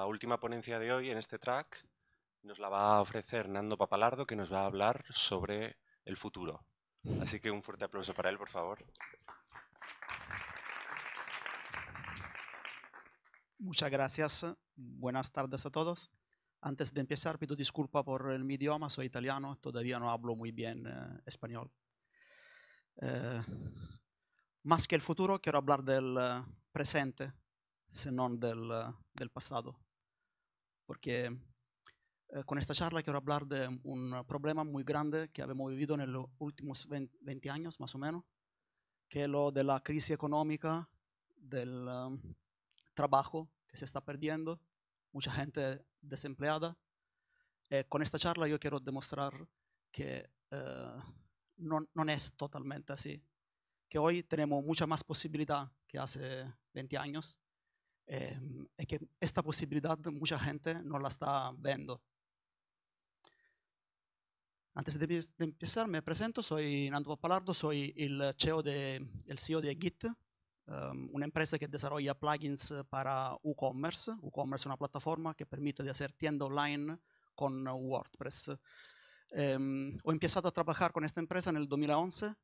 La última ponencia de hoy en este track nos la va a ofrecer Nando Papalardo, que nos va a hablar sobre el futuro. Así que un fuerte aplauso para él, por favor. Muchas gracias. Buenas tardes a todos. Antes de empezar, pido disculpa por mi idioma, soy italiano, todavía no hablo muy bien eh, español. Eh, más que el futuro, quiero hablar del eh, presente, si no del pasado porque eh, con esta charla quiero hablar de un eh, problema muy grande que hemos vivido en los últimos 20 años, más o menos, que es lo de la crisis económica, del um, trabajo que se está perdiendo, mucha gente desempleada. Eh, con esta charla yo quiero demostrar que no, no, es totalmente así, que hoy tenemos mucha más posibilidad que hace 20 años, Em, es que esta posibilidad mucha gente no la está viendo. Antes de, empezar, me presento, soy Nando Papalardo, soy el CEO de, el CEO de Git, em, una empresa que desarrolla plugins para WooCommerce. WooCommerce es una plataforma que permite hacer tienda online con WordPress. Em, he empezado a trabajar con esta empresa en el 2011.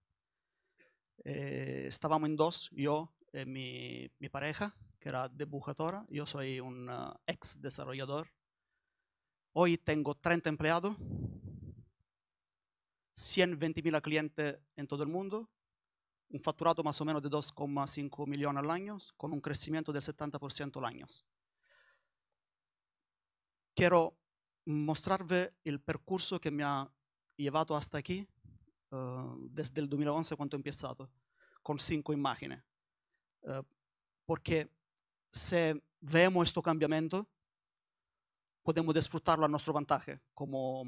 Eh, estábamos en dos, yo y eh, mi, mi pareja, que era dibujadora. Yo soy un ah, ex desarrollador. Hoy tengo 30 empleados, 120.000 mil clientes en todo el mundo, un facturado más o menos de 2,5 millones al año, con un crecimiento del 70% al año. Quiero mostrarles el percurso que me ha llevado hasta aquí, ah, desde el 2011 cuando he empezado, con cinco imágenes. Ah, porque si vemos este cambio podemos disfrutarlo a nuestro vantaje, como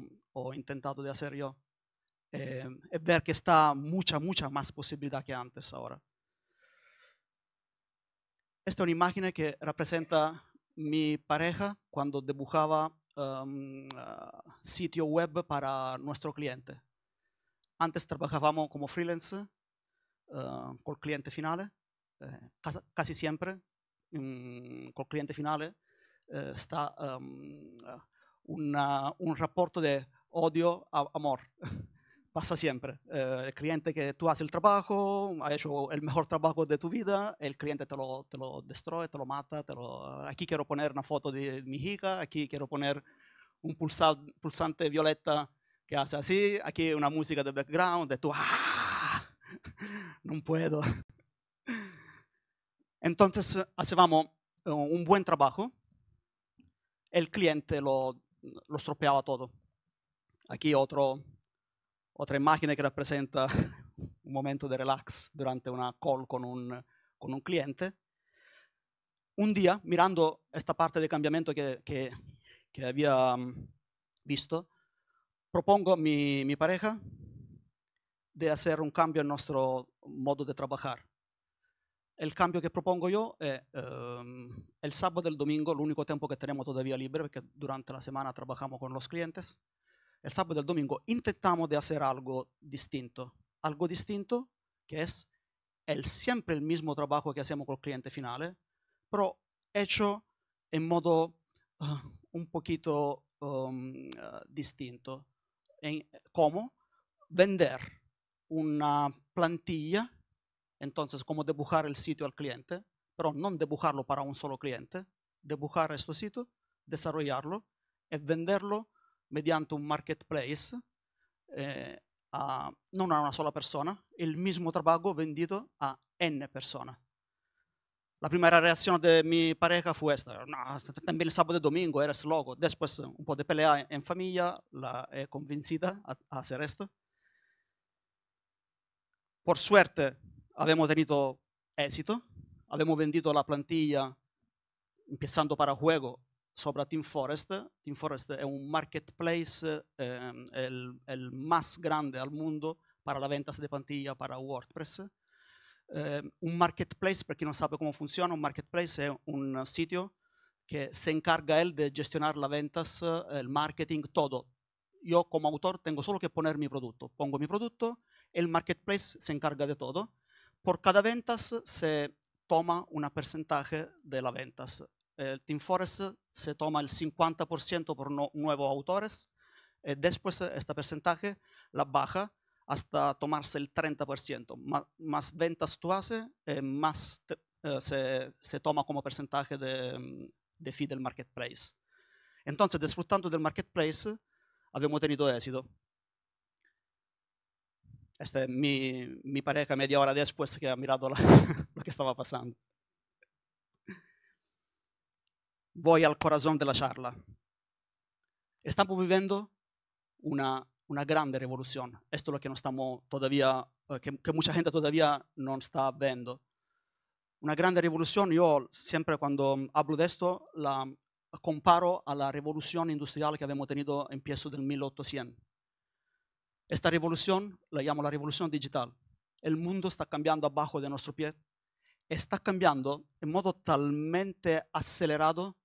he intentado de hacer yo. Eh, ver que está mucha, mucha más posibilidad que antes ahora. Esta es una imagen que representa mi pareja cuando dibujaba um, uh, sitio web para nuestro cliente. Antes trabajábamos como freelance con uh, cliente final, eh, casi siempre Mm, con el cliente final eh, está em, eh, un reporte de odio a amor. Pasa siempre. Eh, el cliente que tú haces el trabajo, ha hecho el mejor trabajo de tu vida, el cliente te lo, te lo destruye, te lo mata. Te lo... Aquí quiero poner una foto de mi hija, aquí quiero poner un pulsante violeta que hace así, aquí una música de background, de tú, ¡ah! no puedo. Entonces, hacíamos eh, eh, un buen trabajo. El cliente lo, estropeaba todo. Aquí otro, otra imagen que representa un momento de relax durante una call con un, cliente. Un día, mirando esta parte de cambiamiento que, había mm, visto, propongo a mi, mi pareja de hacer un cambio en nuestro modo de trabajar. il cambio che propongo io è, ehm, è il sabato e il domingo, l'unico tempo che teniamo todavía libero, perché durante la settimana lavoriamo con los clientes. il sabato e il domingo intentamos de hacer algo distinto. Algo distinto que è el, siempre el mismo trabajo che facciamo col cliente finale, pero fatto in modo uh, un poquito um, ehm, uh, eh, distinto. Come? Vender una plantilla Entonces, cómo dibujar el sitio al cliente, pero no dibujarlo para un solo cliente, dibujar este sitio, desarrollarlo y eh, venderlo mediante un marketplace no eh, a, no a una sola persona, el mismo trabajo vendido a N personas. La primera reacción de mi pareja fue esta, no, también el sábado y domingo eres loco. Después un poco de pelea en familia, la he convencida a hacer esto. Por suerte, abbiamo ottenuto éxito, abbiamo venduto la plantilla empezando para juego sobre Team Forest. Team Forest es un marketplace, eh, el, el, más grande al mondo per las ventas di plantilla per WordPress. Eh, un marketplace, per chi non sa come funziona, un marketplace es un sito che si encarga di de gestionar las ventas, el marketing, tutto. Io come autor tengo solo que poner mi producto. Pongo mi producto, el marketplace se encarga di tutto. por cada ventas se toma un porcentaje de las ventas. El Team Forest se toma el 50% por nuevos autores, y eh, después eh, este porcentaje la baja hasta tomarse el 30%. Más, ventas tú haces, eh, más se, toma como porcentaje de, mm, de del marketplace. Entonces, disfrutando del marketplace, habíamos tenido éxito. este, mi, mi, parece media hora después que ha mirado la, lo que estaba pasando. Voy al corazón de la charla. Estamos viviendo una, una grande revolución. Esto es lo que, no estamos todavía, que, eh, que mucha gente todavía no está viendo. Una grande revolución, yo siempre cuando hablo de esto, la comparo a la revolución industrial que abbiamo tenuto in Pieso del 1800. Esta revolución la llamo la revolución digital. El mundo está cambiando abajo de nuestro pie. Está cambiando en modo talmente acelerado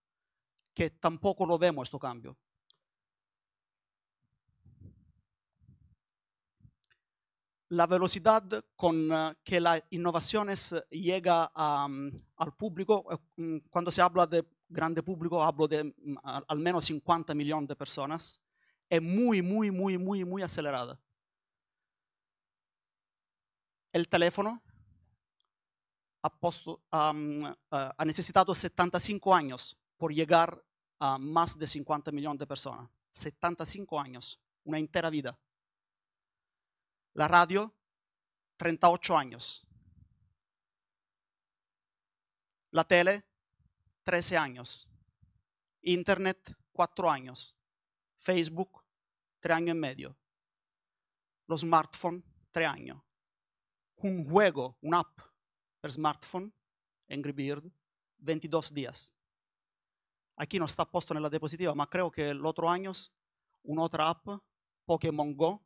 que tampoco lo vemos este cambio. La velocidad con eh, que las innovaciones eh, llega al público, eh, mm, cuando se habla de grande público, hablo de mm, al menos 50 millones de personas, es muy, muy, muy, muy, muy acelerada. El teléfono ha, eh, necesitado 75 años por llegar a más de 50 millones de personas. 75 años, una entera vida. La radio, 38 años. La tele, 13 años. Internet, 4 años. Facebook, tre anni e medio. Lo smartphone, tre anni. Un juego, una app per smartphone, Angry Beard, 22 días. Aquí non sta a posto nella diapositiva, ma creo che l'altro anno un'altra app, Pokémon Go,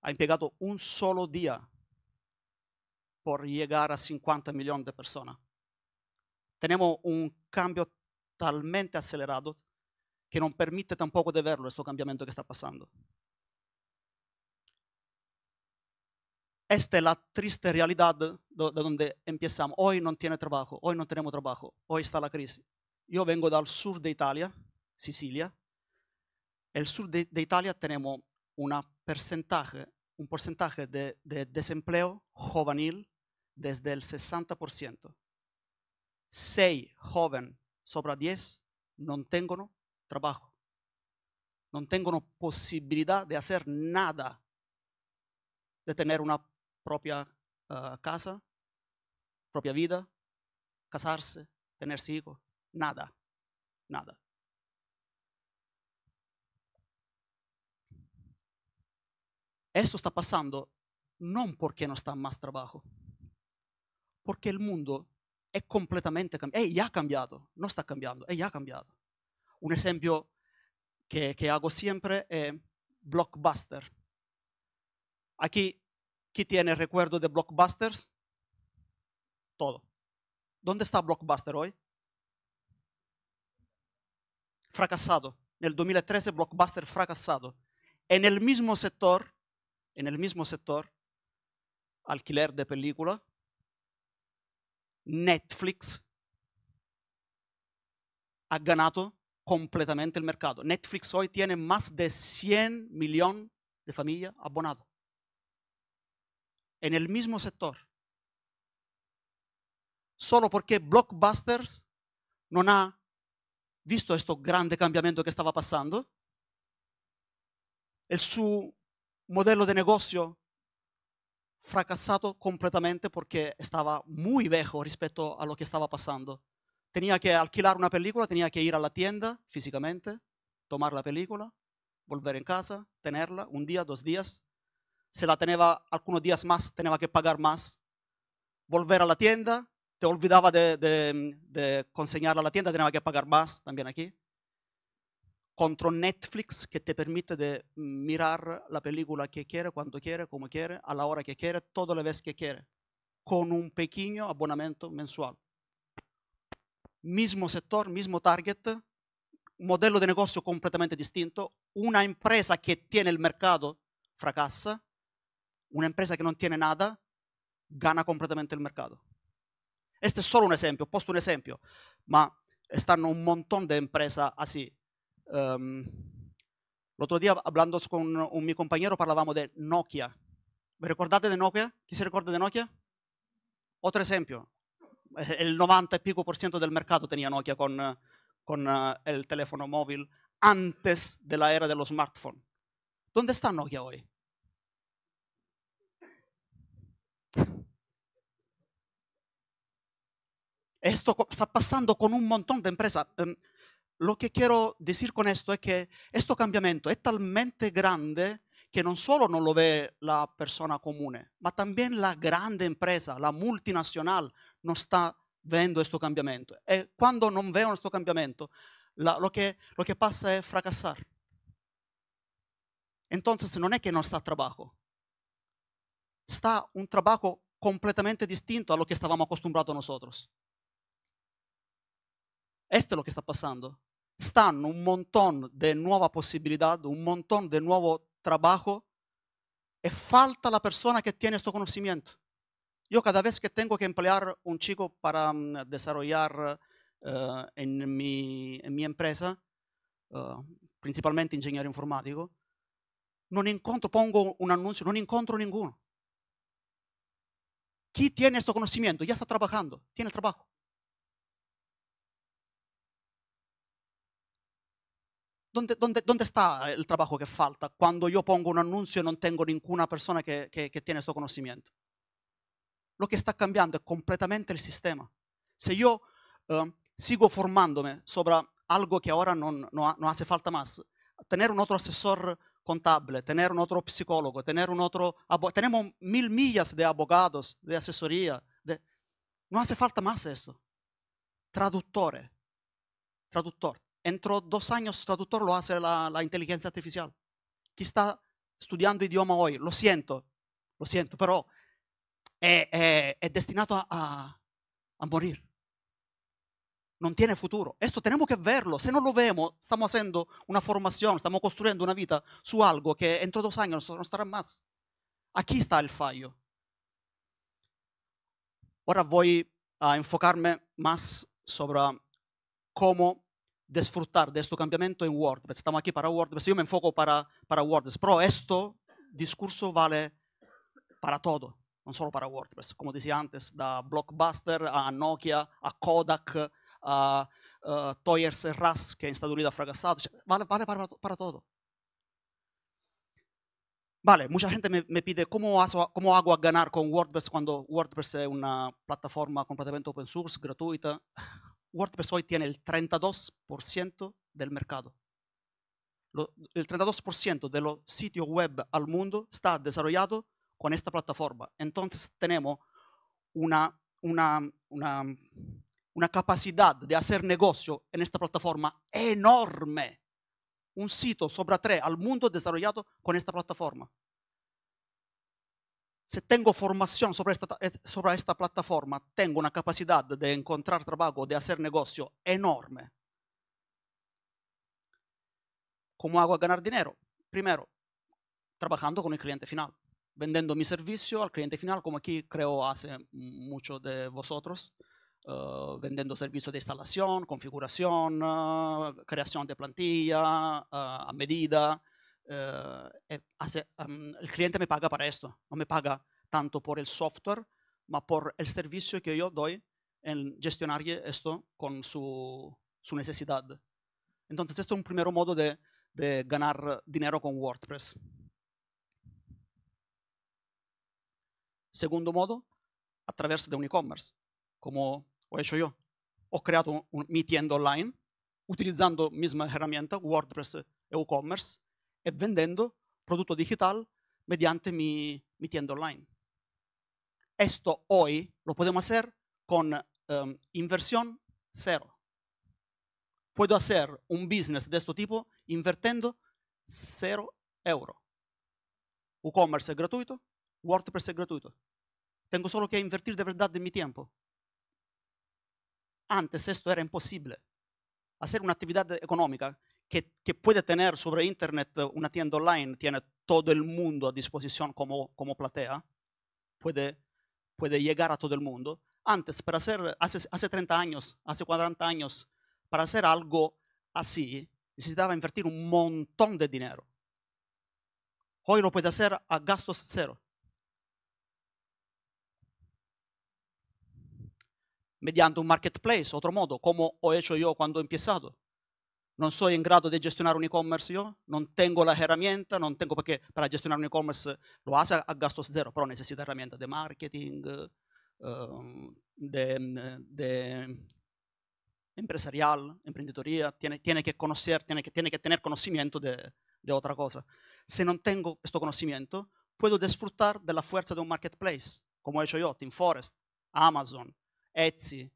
ha impiegato un solo día per arrivare a 50 milioni di persone. Abbiamo un cambio talmente acelerado que no permite tampoco de verlo, este cambiamento que está pasando. Esta es la triste realidad de donde empezamos. Hoy no tiene trabajo, hoy no tenemos trabajo, hoy está la crisis. Yo vengo del sur de Italia, Sicilia. El sur de, Italia tenemos una un porcentaje de, desempleo juvenil desde el 60%. 6 jóvenes sobre 10 no tienen trabajo. No tengo posibilidad de hacer nada, de tener una propia ah, casa, propia vida, casarse, tener hijos, nada, nada. Esto está pasando no porque no está más trabajo, porque el mundo es completamente cambiado, ya ha cambiado, no está cambiando, ya ha cambiado. Un ejemplo que, hago siempre es eh, Blockbuster. Aquí, ¿quién tiene recuerdo de Blockbusters? Todo. ¿Dónde está Blockbuster hoy? Fracasado. En el 2013, Blockbuster fracasado. En el mismo sector, en el mismo sector, alquiler de película, Netflix ha ganado completamente el mercado. Netflix hoy tiene más de 100 millones de familias abonados en el mismo sector. Solo porque Blockbusters no ha visto este grande cambiamiento que estaba pasando, el su modelo de negocio fracasado completamente porque estaba muy viejo respecto a lo que estaba pasando Tenía que alquilar una película, tenía que ir a la tienda físicamente, tomar la película, volver en casa, tenerla un día, dos días. Se la tenía algunos días más, tenía que pagar más. Volver a la tienda, te olvidaba de, de, a la tienda, tenía que pagar más también aquí. Contra Netflix que te permite de mirar la película que quiere, cuando quiere, como quiere, a la hora que quiere, todas las veces que quiere, con un pequeño abonamiento mensual. mismo settore, mismo target, modello di negozio completamente distinto, una impresa che tiene il mercato fracasa, una empresa che non tiene nada gana completamente il mercato. Questo è solo un esempio, posto un esempio, ma stanno un montone di imprese así. Um, ehm, el otro día, hablando con un, mio compagno, parlavamo di Nokia. ¿Ve ricordate di Nokia? Chi se ricorda di Nokia? Otro esempio. el 90 y pico del mercado tenía Nokia con, eh, eh, el teléfono móvil antes de la era de los smartphones. ¿Dónde está Nokia hoy? Esto está pasando con un montón de empresas. Em, lo que quiero decir con esto es que este cambiamiento es talmente grande que no solo no lo ve la persona común, sino eh, también la grande empresa, la multinacional. non sta vedendo questo cambiamento. E quando non vedono questo cambiamento, la, lo, che, lo, que, passa è fracassare. Entonces non è che non sta trabajo, sta un trabajo completamente distinto a lo que estábamos acostumbrados nosotros. Questo è lo che sta passando. Stanno un montone di nueva possibilità, un montone di nuovo lavoro e falta la persona che tiene questo conoscimento. Yo cada vez que tengo que emplear un chico para mm, desarrollar eh, en, mi, empresa, eh, principalmente ingeniero informático, no encuentro, pongo un anuncio, no encuentro ninguno. ¿Quién tiene este conocimiento? Ya está trabajando, tiene el trabajo. ¿Dónde, dónde, está el trabajo que falta cuando yo pongo un anuncio y no tengo ninguna persona que, tiene este conocimiento? lo que está cambiando es completamente el sistema. Si yo um, sigo formándome sobre algo que ahora no, hace falta más, tener un otro asesor contable, tener un otro psicólogo, tener un otro... Tenemos mil millas de abogados, de asesoría. De, no hace falta más esto. Traductor, Traductor. entro dos años traductor lo hace la, inteligencia artificial. ¿Quién está estudiando idioma hoy, lo siento, lo siento, pero è, è, è destinato a, a, a morir. Non tiene futuro. Questo tenemos que verlo. Se non lo vediamo, stiamo facendo una formazione, stiamo costruendo una vita su algo che dentro due anni non no estará más. Aquí está el fallo. Ora voy a ah, enfocarme más sobre cómo desfrutar de este cambiamiento en WordPress. Estamos aquí para WordPress. Yo me enfoco para, para WordPress. Pero este discurso vale para todo. No solo para WordPress, como decía antes, da Blockbuster a Nokia, a Kodak, a uh, Toys R que en Estados Unidos ha fracasado, vale, vale para, todo. Vale, mucha gente me, me pide cómo, hago, cómo hago a ganar con WordPress cuando WordPress es una plataforma completamente open source, gratuita. WordPress hoy tiene el 32% del mercado. el 32% de los sitios web al mundo está desarrollado con esta plataforma. Entonces tenemos una, una, una, capacidad de hacer negocio en esta plataforma enorme. Un sitio sobre tres al mundo desarrollado con esta plataforma. Si tengo formación sobre esta, eh, sobre esta plataforma, tengo una capacidad de encontrar trabajo, de hacer negocio enorme. ¿Cómo hago a ganar dinero? Primero, trabajando con el cliente final vendiendo mi servicio al cliente final, como aquí creo hace mucho de vosotros, eh, vendiendo servicios de instalación, configuración, eh, creación de plantilla eh, a medida. el cliente me paga para esto, no me paga tanto por el software, ma por el servicio que yo doy en gestionar esto con su, necesidad. Entonces, esto es un primer modo de ganar dinero con WordPress. Secondo modo, attraverso un e-commerce, come ho fatto io. Ho creato un, mi tienda online utilizzando la misma herramienta WordPress e e-commerce e vendendo prodotto digital mediante mi, mi online. Questo oggi lo possiamo fare con um, inversión cero. Puedo fare un business di questo tipo invirtiendo cero euro. E-commerce è gratuito, WordPress es gratuito. Tengo solo que invertir de verdad de mi tiempo. Antes esto era imposible. Hacer una actividad económica que, que puede tener sobre Internet una tienda online, tiene todo el mundo a disposición como, como platea, puede, puede llegar a todo el mundo. Antes, para hacer, hace, hace 30 años, hace 40 años, para hacer algo así, necesitaba invertir un montón de dinero. Hoy lo puede hacer a gastos cero. mediante un marketplace, altro modo, come ho fatto io quando ho empezado. Non sono in grado di gestionare un e-commerce yo, no tengo la herramienta, non tengo perché per gestionare un e-commerce lo ha a gasto zero, però necesita herramientas ehm, de marketing, di de empresarial, emprendedoría, tiene, tiene, que conocer, tiene che, tiene que tener conocimiento di de otra cosa. Si no tengo este conocimiento, posso disfrutar della forza di un marketplace, como he hecho yo, Team Forest, Amazon, Etsy,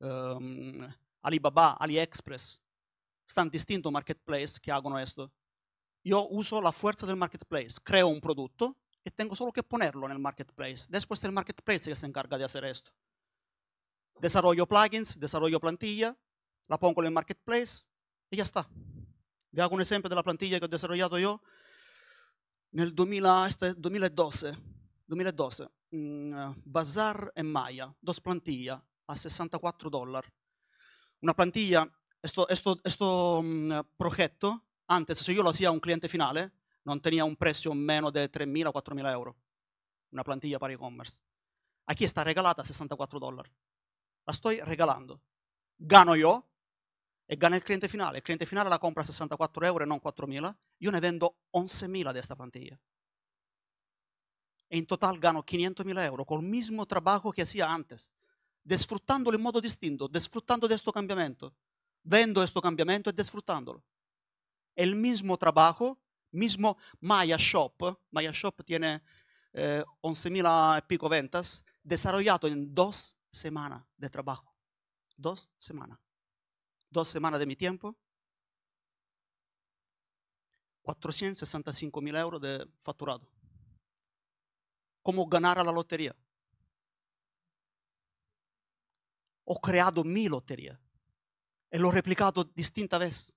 um, Alibaba, AliExpress, stanno distinto marketplace che hanno questo. Io uso la forza del marketplace, creo un prodotto e tengo solo che ponerlo nel el marketplace. Después il marketplace che se encarga di hacer questo. Desarrollo plugins, desarrollo plantilla, la pongo nel marketplace e ya está. Vi hago un esempio della la plantilla que ho desarrollato io nel 2000, 2012. 2012. Eh, Bazar e Maya, dos plantilla a 64 dollari. Una plantilla, questo mm, progetto, antes se io lo sia un cliente finale, eh, non tenia un prezzo meno di 3.000-4.000 euro. Una plantilla per e-commerce. A chi sta regalata a 64 dollari? La sto regalando. Gano io e gana il cliente finale. Il cliente finale la compra a 64 euro e non 4.000. Io ne vendo 11.000 di questa plantilla. en total gano 500 mil euros con el mismo trabajo que hacía antes, desfrutándolo en modo distinto, desfrutando de este cambiamiento, vendo este cambiamiento y desfrutándolo. El mismo trabajo, mismo Maya Shop, Maya Shop tiene 11.000 eh, y pico ventas, desarrollado en dos semanas de trabajo. Dos semanas. Dos semanas de mi tiempo. 465 mil euros de facturado. ¿Cómo ganar a la lotería. He creado mi lotería. Y lo he replicado distinta vez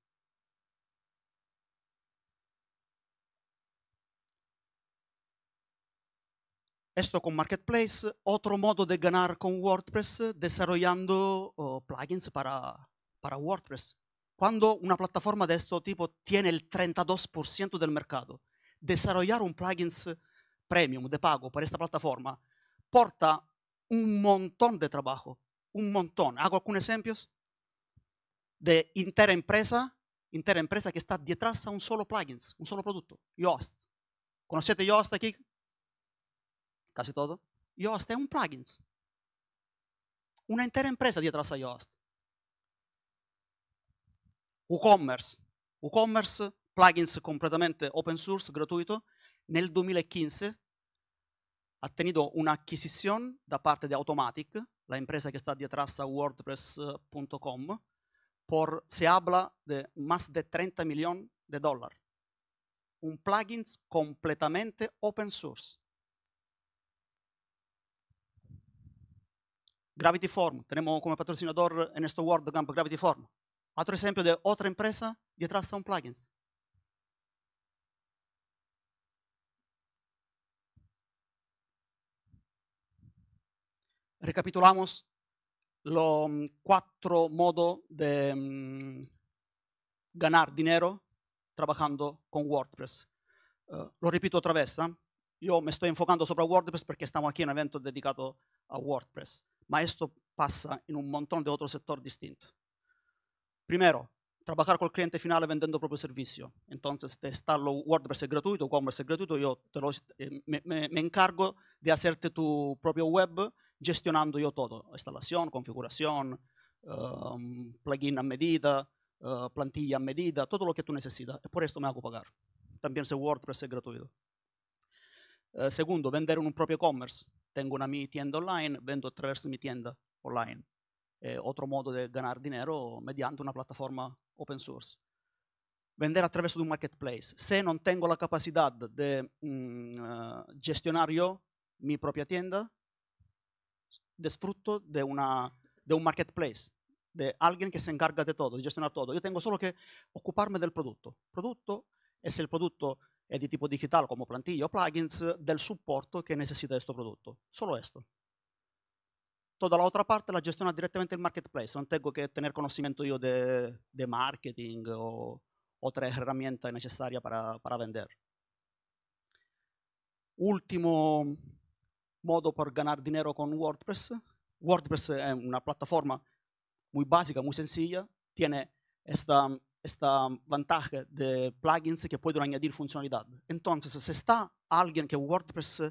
Esto con Marketplace, otro modo de ganar con WordPress desarrollando plugins para, para WordPress. Cuando una plataforma de este tipo tiene el 32% del mercado, desarrollar un plugins premium, de pago para esta plataforma, porta un montón de trabajo, un montón. Hago algunos ejemplos de intera empresa, intera empresa que está detrás a un solo plugins, un solo producto, Yoast. ¿Conocete Yoast aquí? Casi todo. Yoast es un plugins. Una intera empresa detrás de Yoast. WooCommerce. WooCommerce, plugins completamente open source, gratuito, nel 2015 ha tenuto un'acquisizione da parte di Automatic, la impresa che sta dietro a WordPress.com, per, se habla di più di 30 milioni di dollari. Un plugin completamente open source. Gravity Form, abbiamo come patrocinatore in questo WordCamp Gravity Form. Altro esempio di altra impresa dietro a un plugin. recapitulamos los mm, cuatro modos de mm, ganar dinero trabajando con WordPress. Eh, lo repito otra vez, ¿ah? yo me estoy enfocando sobre WordPress porque estamos aquí en un evento dedicado a WordPress, Pero esto pasa en un montón de otros sectores distintos. Primero, trabajar con el cliente final vendiendo propio servicio. Entonces, te WordPress es gratuito, WordPress es gratuito, yo te eh, me encargo de hacerte tu propio web gestionando yo todo, instalación, configuración, um, plugin a medida, uh, plantilla a medida, todo lo que tú necesitas. Por esto me hago pagar. También se WordPress es gratuito. Uh, segundo, vender un propio e-commerce. Tengo una mi tienda online, vendo a través de mi tienda online. Eh, otro modo de ganar dinero mediante una plataforma open source. Vender a través de un marketplace. Si no tengo la capacidad de mm, uh, gestionar yo mi propia tienda, de fruto de, una, de un marketplace, de alguien que se encarga de todo, de gestionar todo. Yo tengo solo que ocuparme del producto. Producto es el producto è di tipo digitale come plantilla o plugins del supporto che necessita questo prodotto. Solo questo. Tutta l'altra parte la gestiona direttamente il marketplace, non tengo che tenere conoscimento io di marketing o altre herramientas necessarie per vendere. Ultimo modo por ganar dinero con WordPress. WordPress es una plataforma muy básica, muy sencilla. Tiene esta, esta ventaja de plugins que pueden añadir funcionalidad. Entonces, si está alguien que WordPress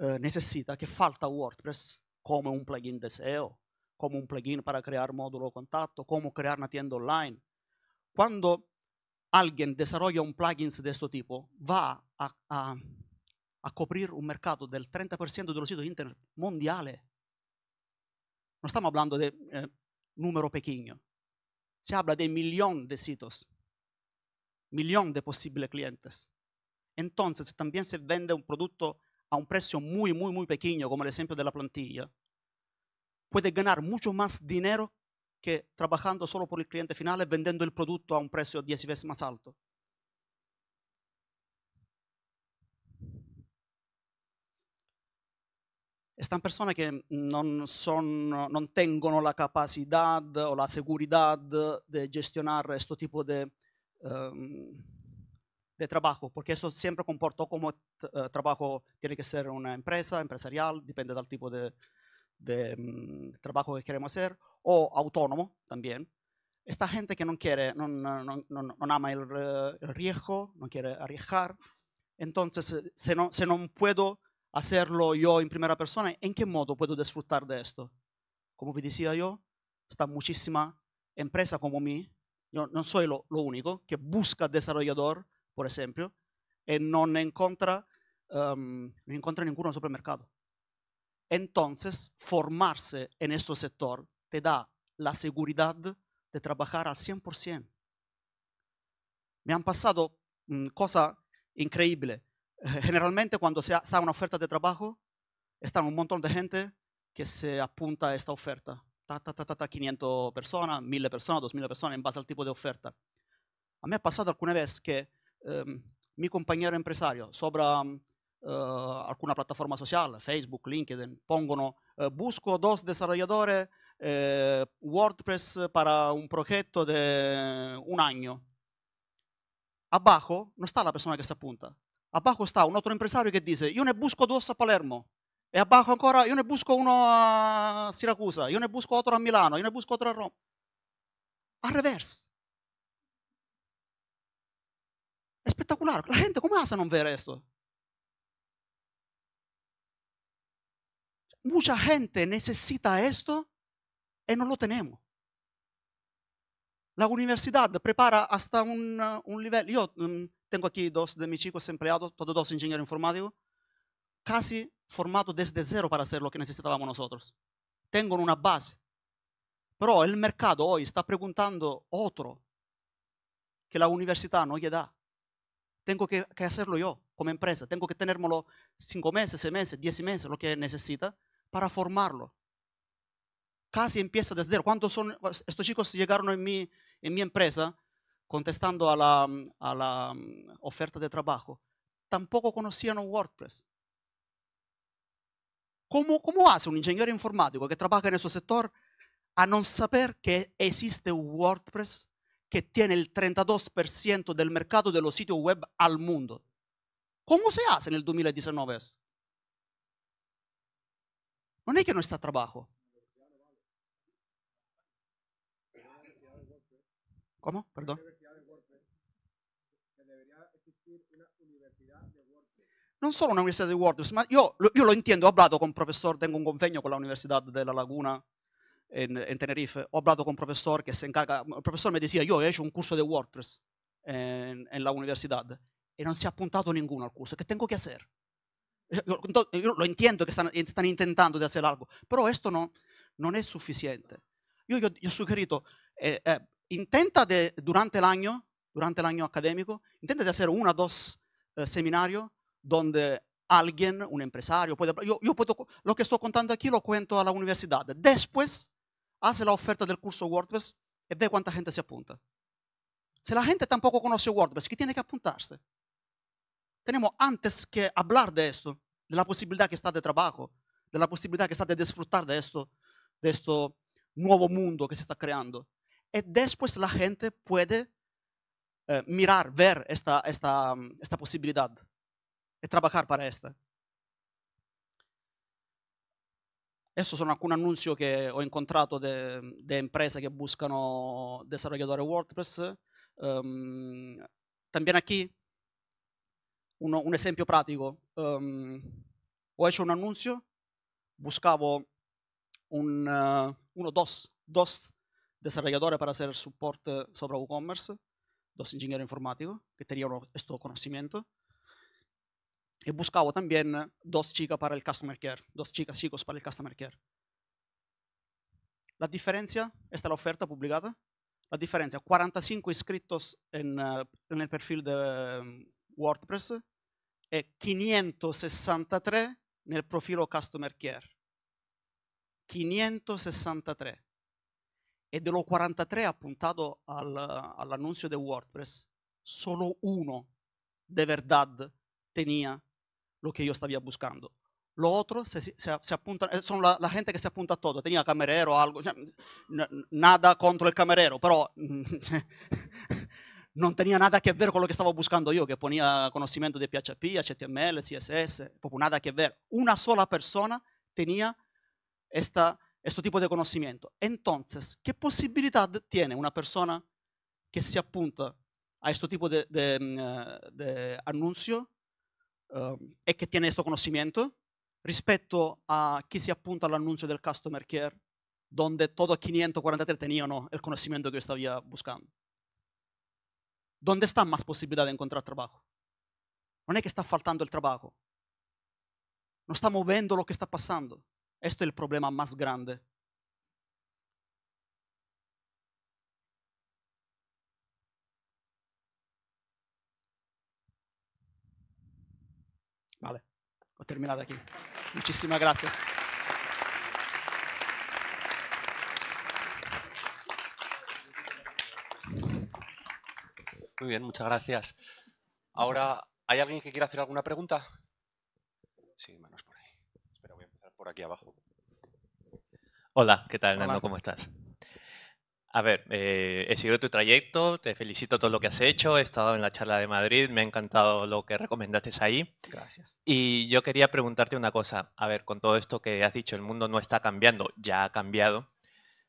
eh, necesita, que falta WordPress, como un plugin de SEO, como un plugin para crear módulo de contacto, como crear una tienda online. Cuando alguien desarrolla un plugin de este tipo, va a a cubrir un mercado del 30% dello sito internet mundiales. No estamos hablando de eh, número pequeño. Se habla de millones de sitios, millones de posibles clientes. Entonces, también se vende un producto a un precio muy, muy, muy pequeño, como el ejemplo de la plantilla, puede ganar mucho más dinero que trabajando solo por el cliente final vendiendo el producto a un precio diez veces más alto. Están personas que no son, no la capacidad o la seguridad de gestionar este tipo de ehm, de trabajo, porque eso siempre comportó como eh, trabajo, tiene que ser una empresa, empresarial, depende del tipo de, de mm, trabajo que queremos hacer, o autónomo también. Esta gente que no quiere, no, ama el, riesgo, no quiere arriesgar, entonces eh, se no, se no puedo hacerlo yo en primera persona, ¿en qué modo puedo disfrutar de esto? Como vi decía yo, está muchísima empresa como mí, yo no soy lo, lo único, que busca desarrollador, por ejemplo, y no encuentra, um, ehm, no encuentra ninguno en el supermercado. Entonces, formarse en este sector te da la seguridad de trabajar al 100%. Me han pasado um, mm, cosas increíbles. Eh, generalmente quando se está una oferta de trabajo, está un montón de gente que se apunta a esta oferta. Ta, ta, ta, 500 personas, 1000 personas, 2000 personas, en base al tipo de oferta. A mí ha pasado alguna vez que um, mi compañero empresario sobre um, uh, eh, alguna plataforma social, Facebook, LinkedIn, pongono, uh, eh, busco dos desarrolladores eh, WordPress para un proyecto de un año. Abajo no está la persona que se apunta, Abajo sta un altro impresario che dice, io ne busco due a Palermo, e abajo ancora, io ne busco uno a Siracusa, io ne busco altro a Milano, io ne busco altro a Roma. Al reverse. È spettacolare. La gente come hace a non vedere questo? Mucha gente necessita questo e non lo tenemos. La università prepara hasta un, un livello. Io mm, tengo aquí dos de mis chicos empleados, todos dos ingenieros informáticos, casi formados desde cero para hacer lo que necesitábamos nosotros. Tengo una base. Pero el mercado hoy está preguntando otro que la universidad no le da. Tengo que, hacerlo yo como empresa. Tengo que tenérmelo cinco meses, seis meses, diez meses, lo que necesita para formarlo. Casi empieza desde cero. ¿Cuántos son? Estos chicos llegaron en mi, en mi empresa contestando a la, mm, oferta de trabajo, tampoco conocían WordPress. ¿Cómo, ¿Cómo hace un ingeniero informático que trabaja en ese sector a no saber que existe WordPress que tiene el 32% del mercado de los sitios web al mundo? ¿Cómo se hace en el 2019 eso? No es que no está trabajo. ¿Cómo? Perdón. non solo un'università di WordPress, ma io, io lo intendo, ho parlato con un professor, tengo un convegno con l'Università della Laguna in, in, Tenerife, ho parlato con un professor che si incarica, il professore mi diceva, io faccio un corso di WordPress eh, nella università e non si è appuntato nessuno al corso, che tengo que fare? Eh, io, io lo intendo che stanno, stanno intentando di fare algo, però questo no, non è sufficiente. Io gli ho, suggerito, eh, eh, intenta de, durante l'anno, durante l'anno accademico, intenta di fare una dos eh, seminario donde alguien, un empresario, puede, yo, puedo, lo que estoy contando aquí lo cuento a la universidad. Después hace la oferta del curso WordPress y ve cuánta gente se apunta. Si la gente tampoco conoce WordPress, ¿qué tiene que apuntarse? Tenemos antes que hablar de esto, de la posibilidad que está de trabajo, de la posibilidad que está de disfrutar de esto, de este nuevo mundo que se está creando. Y después la gente puede eh, mirar, ver esta, esta, esta posibilidad. e trabajar para esta. Adesso sono alcun annunzio che ho incontrato di imprese che buscano desarrollatore WordPress. Um, también aquí, uno, un esempio pratico. Um, ho fatto un annuncio, buscavo un, uh, uno DOS, DOS desarrollatore per hacer supporto eh, sopra WooCommerce, DOS ingegnere informatico, che tenia questo conoscimento eh, buscaba también dos chicas para el customer care, dos chicas chicos para el customer care. La diferencia, esta es la oferta publicada, la diferencia, 45 inscritos en, uh, en el perfil de um, WordPress e 563 nel profilo Customer Care. 563. E dello 43 appuntato al, all'annuncio di WordPress, solo uno de verdad tenía lo que yo estaba buscando. Lo otro se, apunta, eh, son la, gente que se apunta a todo. Tenía camarero o algo, nada contra el camarero, pero no tenía nada que ver con lo que estaba buscando yo, que ponía conocimiento de PHP, HTML, CSS, poco nada que ver. Una sola persona tenía esta, este tipo de conocimiento. Entonces, ¿qué posibilidad tiene una persona que se apunta a este tipo de, de, mm, eh, de anuncio um, e que tiene questo conocimiento rispetto a chi si apunta all'annuncio del Customer Care, donde todos 543 tenían il conocimiento che io stavo buscando. ¿Dónde sta la possibilità di encontrar lavoro? Non è che sta faltando il lavoro, non sta viendo lo che sta passando. Questo è il problema più grande terminado aquí. Muchísimas gracias. Muy bien, muchas gracias. Ahora, ¿hay alguien que quiera hacer alguna pregunta? Sí, manos por ahí. Espera, voy a empezar por aquí abajo. Hola, ¿qué tal, Nando? ¿Cómo estás? A ver, eh, he seguido tu trayecto, te felicito todo lo que has hecho, he estado en la charla de Madrid, me ha encantado lo que recomendaste ahí. Gracias. Y yo quería preguntarte una cosa, a ver, con todo esto que has dicho, el mundo no está cambiando, ya ha cambiado,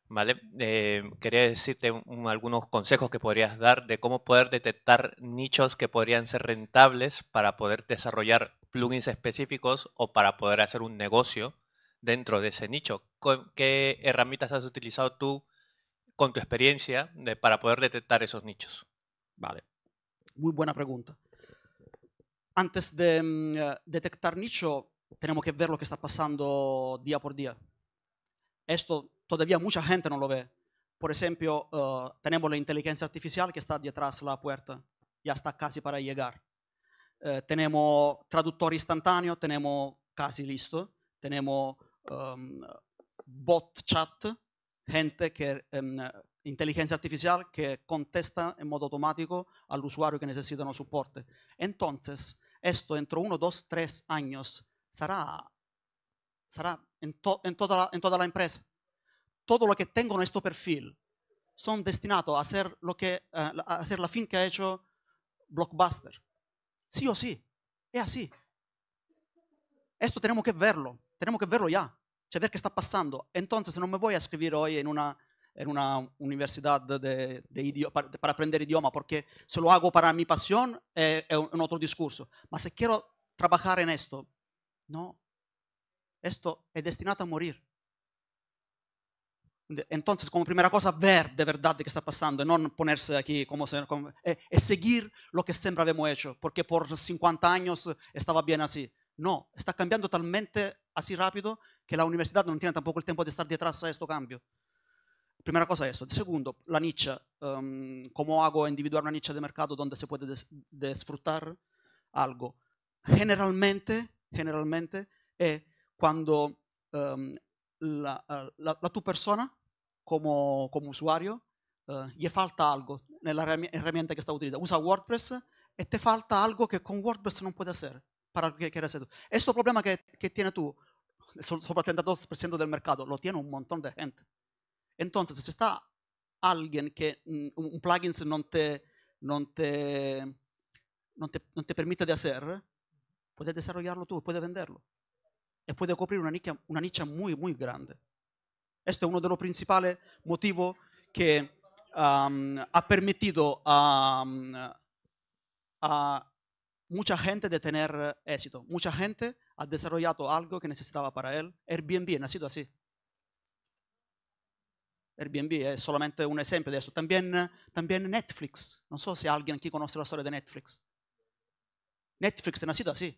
¿vale? Eh, quería decirte algunos consejos que podrías dar de cómo poder detectar nichos que podrían ser rentables para poder desarrollar plugins específicos o para poder hacer un negocio dentro de ese nicho. ¿Qué herramientas has utilizado tú? con tu experiencia para poder detectar esos nichos? Vale, muy buena pregunta. Antes de mm, eh, detectar nicho, tenemos que ver lo que está pasando día por día. Esto todavía mucha gente no lo ve. Por ejemplo, eh, tenemos la inteligencia artificial que está detrás de la puerta, ya está casi para llegar. Eh, tenemos traductor instantáneo, tenemos casi listo, tenemos bot chat, gente que, em, eh, inteligencia artificial que contesta en modo automático al usuario que necesita un soporte. Entonces, esto dentro uno, dos, tres años será, será en, toda la, en toda la empresa. Todo lo que tengo en este perfil son destinados a hacer, lo que, eh, a hacer la fin que ha hecho Blockbuster. Sí o sí, es así. Esto tenemos que verlo, tenemos que verlo ya. Ver qué está pasando. Entonces, no me voy a escribir hoy en una, en una universidad de, para, aprender idioma, porque se lo hago para mi pasión, es eh, un otro discurso. Pero si quiero trabajar en esto, no, esto es destinado a morir. Entonces, como primera cosa, ver de verdad de qué está pasando, no ponerse aquí como, eh, es seguir lo que siempre hemos hecho, porque por 50 años estaba bien así. No, está cambiando totalmente así rápido che la università non tiene tampoco il tempo di stare dietro a questo cambio. Prima cosa es esto. Segundo, la nicha. Um, ehm, ¿Cómo hago individuare una nicha di mercato donde se puede sfruttare algo? Generalmente, generalmente es cuando um, ehm, eh, la, la, la, tu persona come, como usuario uh, gli falta algo nella herramienta que está utilizando. Usa WordPress e te falta algo che con WordPress non puede essere. Questo que quieras hacer. Este problema que, que tienes sobre el 32% del mercado, lo tiene un montón de gente. Entonces, si está alguien que mm, un plugin no te, no te, te, te permite de hacer, puedes desarrollarlo tú, puedes venderlo. Y puede cubrir una nicha, una nicha muy, muy grande. Este es uno de los principales motivos que ha permitido a, a mucha gente de tener éxito. Mucha gente ha desarrollado algo que necesitaba para él. Airbnb ha sido así. Airbnb es solamente un ejemplo de eso. También, Netflix. No sé si alguien aquí conoce la historia de Netflix. Netflix ha nacido así.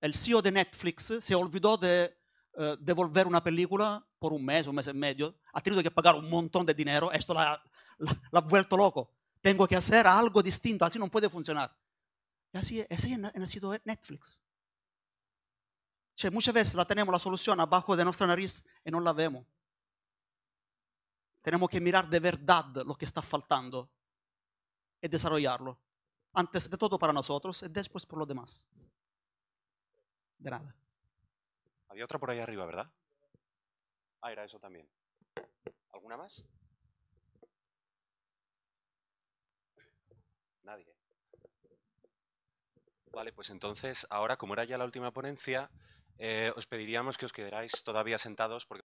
El CEO de Netflix se olvidó de eh, devolver una película por un mes, un mes y medio. Ha tenido que pagar un montón de dinero. Esto la, ha vuelto loco. Tengo que hacer algo distinto, así no puede funcionar. Y así, así ha nacido Netflix muchas veces la tenemos la solución abajo de nuestra nariz y no la vemos. Tenemos que mirar de verdad lo que está faltando y desarrollarlo. Antes de todo para nosotros y después por los demás. De nada. Había otra por ahí arriba, ¿verdad? Ah, era eso también. ¿Alguna más? Nadie. Vale, pues entonces, ahora como era ya la última ponencia, eh, os pediríamos que os quedarais todavía sentados porque